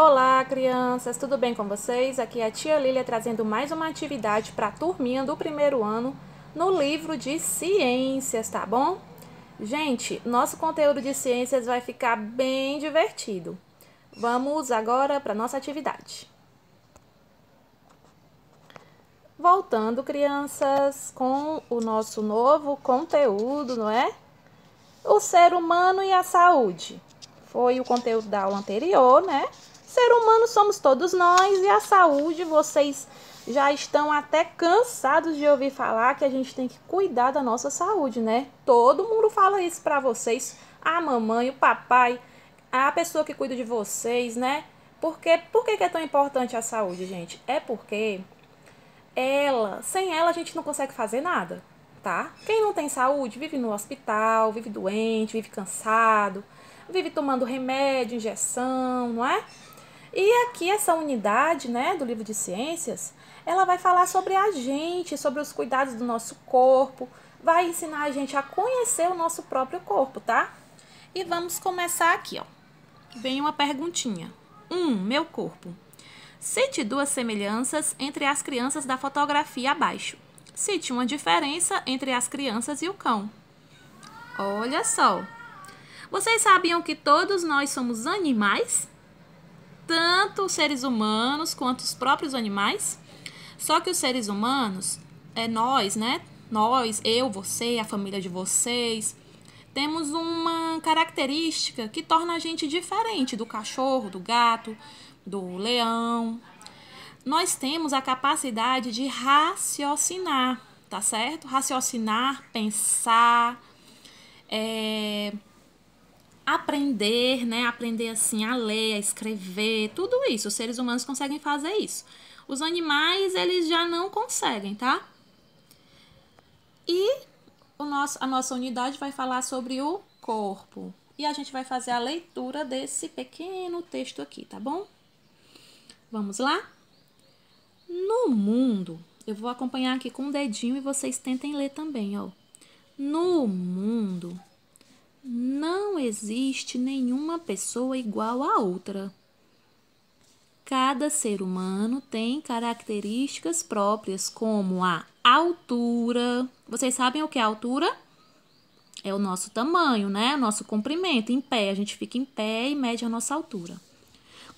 Olá, crianças! Tudo bem com vocês? Aqui é a tia Lília trazendo mais uma atividade para a turminha do primeiro ano no livro de ciências, tá bom? Gente, nosso conteúdo de ciências vai ficar bem divertido. Vamos agora para nossa atividade. Voltando, crianças, com o nosso novo conteúdo, não é? O ser humano e a saúde. Foi o conteúdo da aula anterior, né? Ser humano somos todos nós e a saúde, vocês já estão até cansados de ouvir falar que a gente tem que cuidar da nossa saúde, né? Todo mundo fala isso para vocês, a mamãe, o papai, a pessoa que cuida de vocês, né? Porque, por que, que é tão importante a saúde, gente? É porque ela, sem ela a gente não consegue fazer nada, tá? Quem não tem saúde vive no hospital, vive doente, vive cansado, vive tomando remédio, injeção, não é? E aqui essa unidade, né, do livro de ciências, ela vai falar sobre a gente, sobre os cuidados do nosso corpo, vai ensinar a gente a conhecer o nosso próprio corpo, tá? E vamos começar aqui, ó. Vem uma perguntinha. Um, meu corpo. Cite duas semelhanças entre as crianças da fotografia abaixo. Cite uma diferença entre as crianças e o cão. Olha só. Vocês sabiam que todos nós somos animais? tanto os seres humanos quanto os próprios animais. Só que os seres humanos, é nós, né? Nós, eu, você, a família de vocês, temos uma característica que torna a gente diferente do cachorro, do gato, do leão. Nós temos a capacidade de raciocinar, tá certo? Raciocinar, pensar, é, aprender, né? Aprender assim a ler, a escrever, tudo isso. Os seres humanos conseguem fazer isso. Os animais, eles já não conseguem, tá? E o nosso, a nossa unidade vai falar sobre o corpo. E a gente vai fazer a leitura desse pequeno texto aqui, tá bom? Vamos lá? No mundo, eu vou acompanhar aqui com o um dedinho e vocês tentem ler também, ó. No mundo não existe nenhuma pessoa igual a outra. Cada ser humano tem características próprias, como a altura. Vocês sabem o que é altura? É o nosso tamanho, né? O nosso comprimento. Em pé, a gente fica em pé e mede a nossa altura.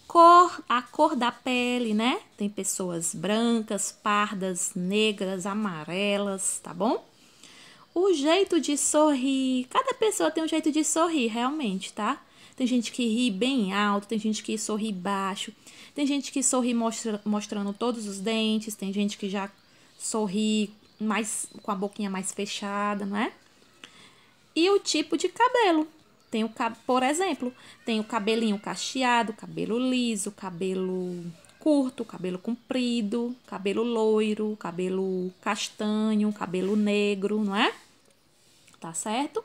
Cor, a cor da pele, né? Tem pessoas brancas, pardas, negras, amarelas, tá bom? O jeito de sorrir. Cada pessoa tem um jeito de sorrir, realmente, tá? Tem gente que ri bem alto, tem gente que sorri baixo, tem gente que sorri mostra, mostrando todos os dentes, tem gente que já sorri mais com a boquinha mais fechada, não é E o tipo de cabelo. Tem o, por exemplo, tem o cabelinho cacheado, cabelo liso, cabelo curto, cabelo comprido, cabelo loiro, cabelo castanho, cabelo negro, não é? Tá certo?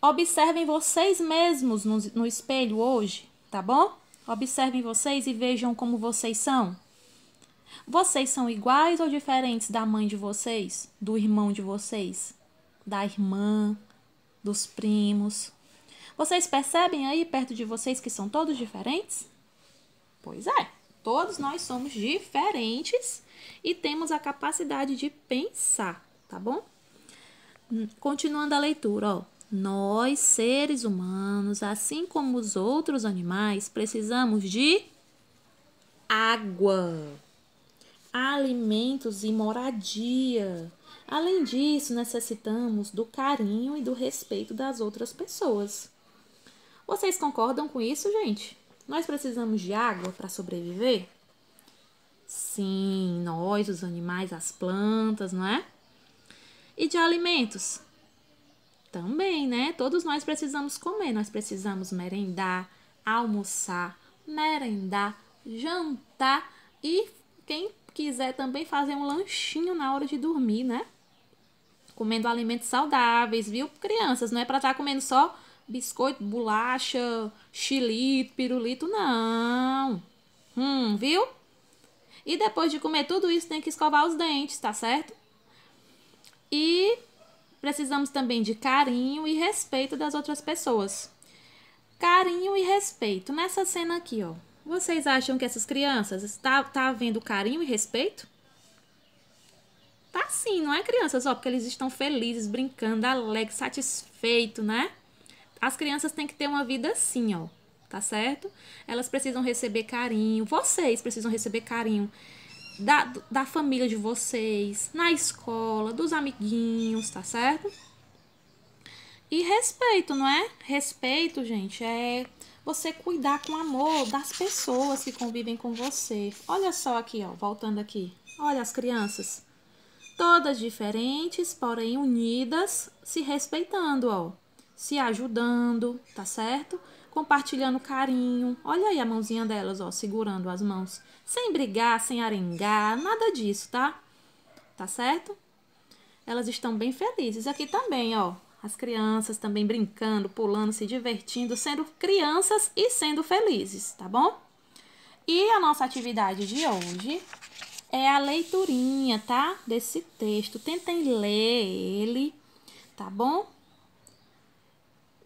Observem vocês mesmos no, no espelho hoje, tá bom? Observem vocês e vejam como vocês são. Vocês são iguais ou diferentes da mãe de vocês, do irmão de vocês, da irmã, dos primos? Vocês percebem aí perto de vocês que são todos diferentes? Pois é. Todos nós somos diferentes e temos a capacidade de pensar, tá bom? Hum, continuando a leitura, ó. Nós, seres humanos, assim como os outros animais, precisamos de água, alimentos e moradia. Além disso, necessitamos do carinho e do respeito das outras pessoas. Vocês concordam com isso, gente? Nós precisamos de água para sobreviver? Sim, nós, os animais, as plantas, não é? E de alimentos? Também, né? Todos nós precisamos comer, nós precisamos merendar, almoçar, merendar, jantar e quem quiser também fazer um lanchinho na hora de dormir, né? Comendo alimentos saudáveis, viu? Crianças, não é para estar tá comendo só biscoito, bolacha, xilito, pirulito, não. Hum, viu? E depois de comer tudo isso, tem que escovar os dentes, tá certo? E precisamos também de carinho e respeito das outras pessoas. Carinho e respeito. Nessa cena aqui, ó. Vocês acham que essas crianças está tá havendo carinho e respeito? Tá sim, não é crianças, ó, porque eles estão felizes, brincando, alegres, satisfeitos, né? As crianças têm que ter uma vida assim, ó, tá certo? Elas precisam receber carinho, vocês precisam receber carinho da, da família de vocês, na escola, dos amiguinhos, tá certo? E respeito, não é? Respeito, gente, é você cuidar com amor das pessoas que convivem com você. Olha só aqui, ó, voltando aqui. Olha as crianças. Todas diferentes, porém unidas, se respeitando, ó se ajudando, tá certo? Compartilhando carinho. Olha aí a mãozinha delas, ó, segurando as mãos. Sem brigar, sem arengar, nada disso, tá? Tá certo? Elas estão bem felizes. Aqui também, ó, as crianças também brincando, pulando, se divertindo, sendo crianças e sendo felizes, tá bom? E a nossa atividade de hoje é a leiturinha, tá? Desse texto. Tentem ler ele, tá bom?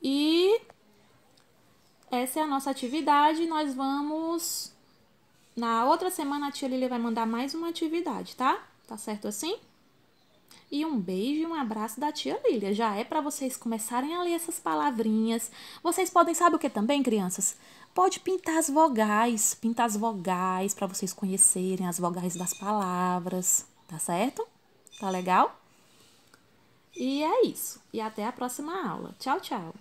E essa é a nossa atividade. Nós vamos. Na outra semana, a tia Lili vai mandar mais uma atividade, tá? Tá certo assim? E um beijo e um abraço da tia Lília. Já é para vocês começarem a ler essas palavrinhas. Vocês podem, sabe o que também, crianças? Pode pintar as vogais, pintar as vogais para vocês conhecerem as vogais das palavras, tá certo? Tá legal? E é isso. E até a próxima aula. Tchau, tchau.